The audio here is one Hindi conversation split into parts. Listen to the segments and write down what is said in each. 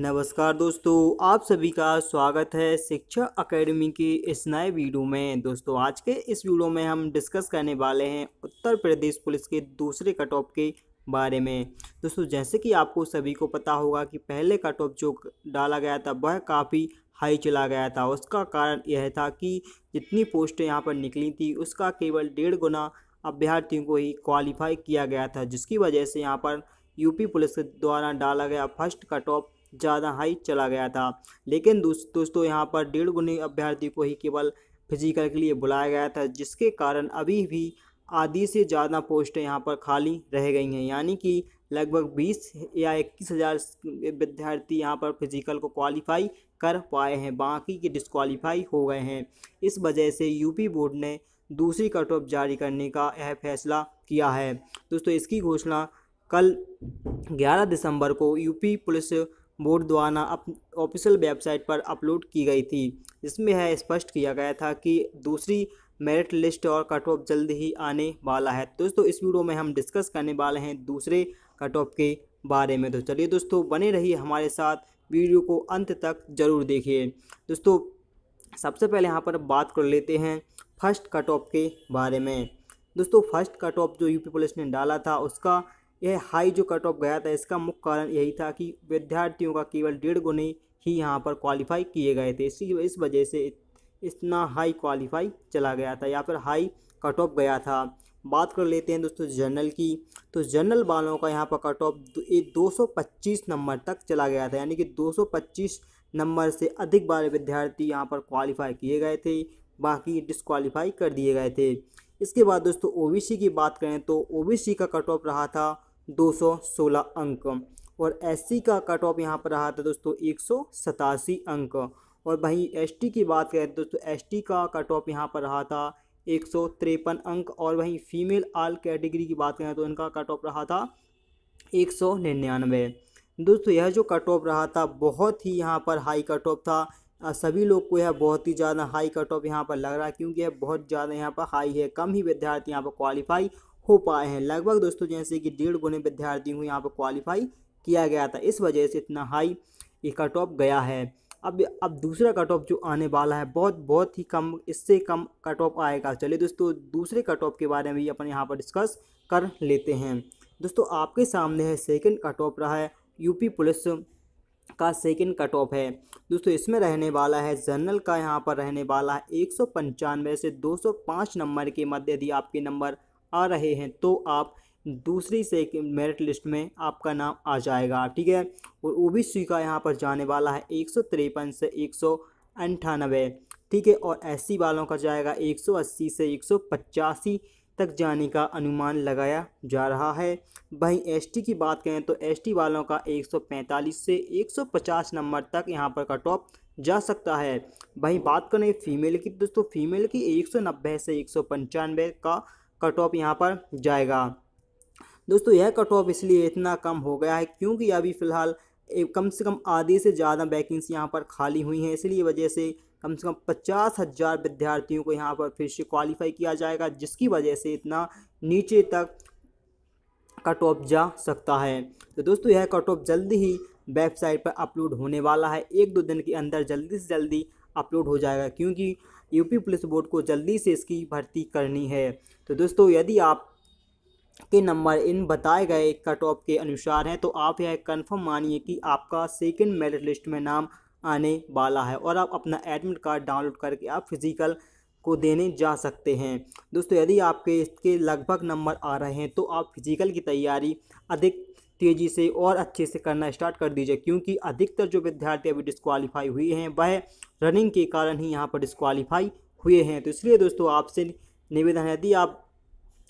नमस्कार दोस्तों आप सभी का स्वागत है शिक्षा अकेडमी की इस नए वीडियो में दोस्तों आज के इस वीडियो में हम डिस्कस करने वाले हैं उत्तर प्रदेश पुलिस के दूसरे कट ऑफ के बारे में दोस्तों जैसे कि आपको सभी को पता होगा कि पहले कट ऑफ जो डाला गया था वह काफ़ी हाई चला गया था उसका कारण यह था कि जितनी पोस्टें यहाँ पर निकली थी उसका केवल डेढ़ गुना अभ्यर्थियों को ही क्वालिफाई किया गया था जिसकी वजह से यहाँ पर यूपी पुलिस द्वारा डाला गया फर्स्ट कट ऑफ ज़्यादा हाई चला गया था लेकिन दोस्तों यहाँ पर डेढ़ गुने अभ्यर्थी को ही केवल फिजिकल के लिए बुलाया गया था जिसके कारण अभी भी आधी से ज़्यादा पोस्टें यहाँ पर खाली रह गई हैं यानी कि लगभग 20 या इक्कीस हज़ार विद्यार्थी यहाँ पर फिजिकल को क्वालिफाई कर पाए हैं बाकी के डिसक्वालीफाई हो गए हैं इस वजह से यूपी बोर्ड ने दूसरी कट ऑफ जारी करने का यह फैसला किया है दोस्तों इसकी घोषणा कल 11 दिसंबर को यूपी पुलिस बोर्ड द्वारा ऑफिशियल वेबसाइट पर अपलोड की गई थी जिसमें यह स्पष्ट किया गया था कि दूसरी मेरिट लिस्ट और कट ऑफ जल्द ही आने वाला है दोस्तों इस वीडियो में हम डिस्कस करने वाले हैं दूसरे कट ऑफ के बारे में तो चलिए दोस्तों बने रहिए हमारे साथ वीडियो को अंत तक जरूर देखिए दोस्तों सबसे पहले यहाँ पर बात कर लेते हैं फर्स्ट कट ऑफ के बारे में दोस्तों फर्स्ट कट ऑफ जो यूपी पुलिस ने डाला था उसका यह हाई जो कट ऑफ गया था इसका मुख्य कारण यही था कि विद्यार्थियों का केवल डेढ़ गुने ही यहाँ पर क्वालिफाई किए गए थे इसी इस वजह से इतना हाई क्वालिफाई चला गया था या फिर हाई कट ऑफ गया था बात कर लेते हैं दोस्तों जनरल की तो जनरल वालों का यहाँ पर कट ऑफ दो सौ पच्चीस नंबर तक चला गया था यानी कि दो सौ पच्चीस नंबर से अधिक बार विद्यार्थी यहाँ पर क्वालिफाई किए गए थे बाकी डिसक्वालीफाई कर दिए गए थे इसके बाद दोस्तों ओबीसी की बात करें तो ओबीसी का कट ऑफ रहा था 216 अंक और एस का कट ऑफ यहाँ पर रहा था दोस्तों एक अंक और वहीं एसटी की बात करें दोस्तों एसटी का कट ऑफ यहाँ पर रहा था एक अंक और वहीं फीमेल आल कैटेगरी की बात करें तो इनका कट ऑफ रहा था एक दोस्तों यह जो कट ऑफ रहा था बहुत ही यहाँ पर हाई कट ऑफ था सभी लोग को यह बहुत ही ज़्यादा हाई कट ऑफ यहाँ पर लग रहा है क्योंकि यह बहुत ज़्यादा यहाँ पर हाई है कम ही विद्यार्थी यहाँ पर क्वालिफाई हो पाए हैं लगभग दोस्तों जैसे कि डेढ़ गुने विद्यार्थियों को यहाँ पर क्वालिफाई किया गया था इस वजह से इतना हाई कट ऑफ गया है अब अब दूसरा कट ऑफ जो आने वाला है बहुत बहुत ही कम इससे कम कट ऑफ आएगा चलिए दोस्तों दूसरे कट ऑफ के बारे में भी अपन यहाँ पर डिस्कस कर लेते हैं दोस्तों आपके सामने है सेकंड कट ऑफ रहा है यूपी पुलिस का सेकंड कट ऑफ है दोस्तों इसमें रहने वाला है जनरल का यहाँ पर रहने वाला है एक से दो नंबर के मध्य यदि आपके नंबर आ रहे हैं तो आप दूसरी से मेरिट लिस्ट में आपका नाम आ जाएगा ठीक है और ओबीसी का यहाँ पर जाने वाला है एक से एक ठीक है और एस वालों का जाएगा 180 से एक तक जाने का अनुमान लगाया जा रहा है वहीं एसटी की बात करें तो एसटी वालों का 145 से 150 नंबर तक यहां पर कट ऑफ जा सकता है वहीं बात करें फीमेल की दोस्तों फीमेल की 190 से एक का कट ऑफ यहाँ पर जाएगा दोस्तों यह कट ऑफ इसलिए इतना कम हो गया है क्योंकि अभी फ़िलहाल कम से कम आधे से ज़्यादा वैकेंसी यहाँ पर खाली हुई हैं इसलिए वजह से कम से कम पचास हज़ार विद्यार्थियों को यहाँ पर फिर से क्वालिफाई किया जाएगा जिसकी वजह से इतना नीचे तक कट ऑफ जा सकता है तो दोस्तों यह कट ऑफ जल्दी ही वेबसाइट पर अपलोड होने वाला है एक दो दिन के अंदर जल्दी से जल्दी अपलोड हो जाएगा क्योंकि यूपी पुलिस बोर्ड को जल्दी से इसकी भर्ती करनी है तो दोस्तों यदि आप के नंबर इन बताए गए कट ऑफ के अनुसार हैं तो आप यह कंफर्म मानिए कि आपका सेकंड मेरिट लिस्ट में नाम आने वाला है और आप अपना एडमिट कार्ड डाउनलोड करके आप फिजिकल को देने जा सकते हैं दोस्तों यदि आपके इसके लगभग नंबर आ रहे हैं तो आप फिजिकल की तैयारी अधिक तेज़ी से और अच्छे से करना स्टार्ट कर दीजिए क्योंकि अधिकतर जो विद्यार्थी अभी डिस्कवालीफाई हुए हैं वह रनिंग के कारण ही यहाँ पर डिस्कवालीफाई हुए हैं तो इसलिए दोस्तों आपसे निवेदन है यदि आप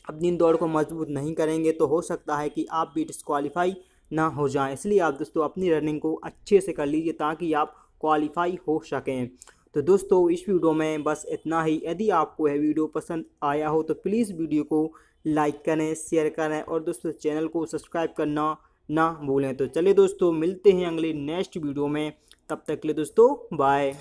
अपनी दौड़ को मजबूत नहीं करेंगे तो हो सकता है कि आप भी डिस्कवालीफाई ना हो जाएं इसलिए आप दोस्तों अपनी रनिंग को अच्छे से कर लीजिए ताकि आप क्वालिफाई हो सकें तो दोस्तों इस वीडियो में बस इतना ही यदि आपको यह वीडियो पसंद आया हो तो प्लीज़ वीडियो को लाइक करें शेयर करें और दोस्तों चैनल को सब्सक्राइब करना ना भूलें तो चलिए दोस्तों मिलते हैं अगले नेक्स्ट वीडियो में तब तक के लिए दोस्तों बाय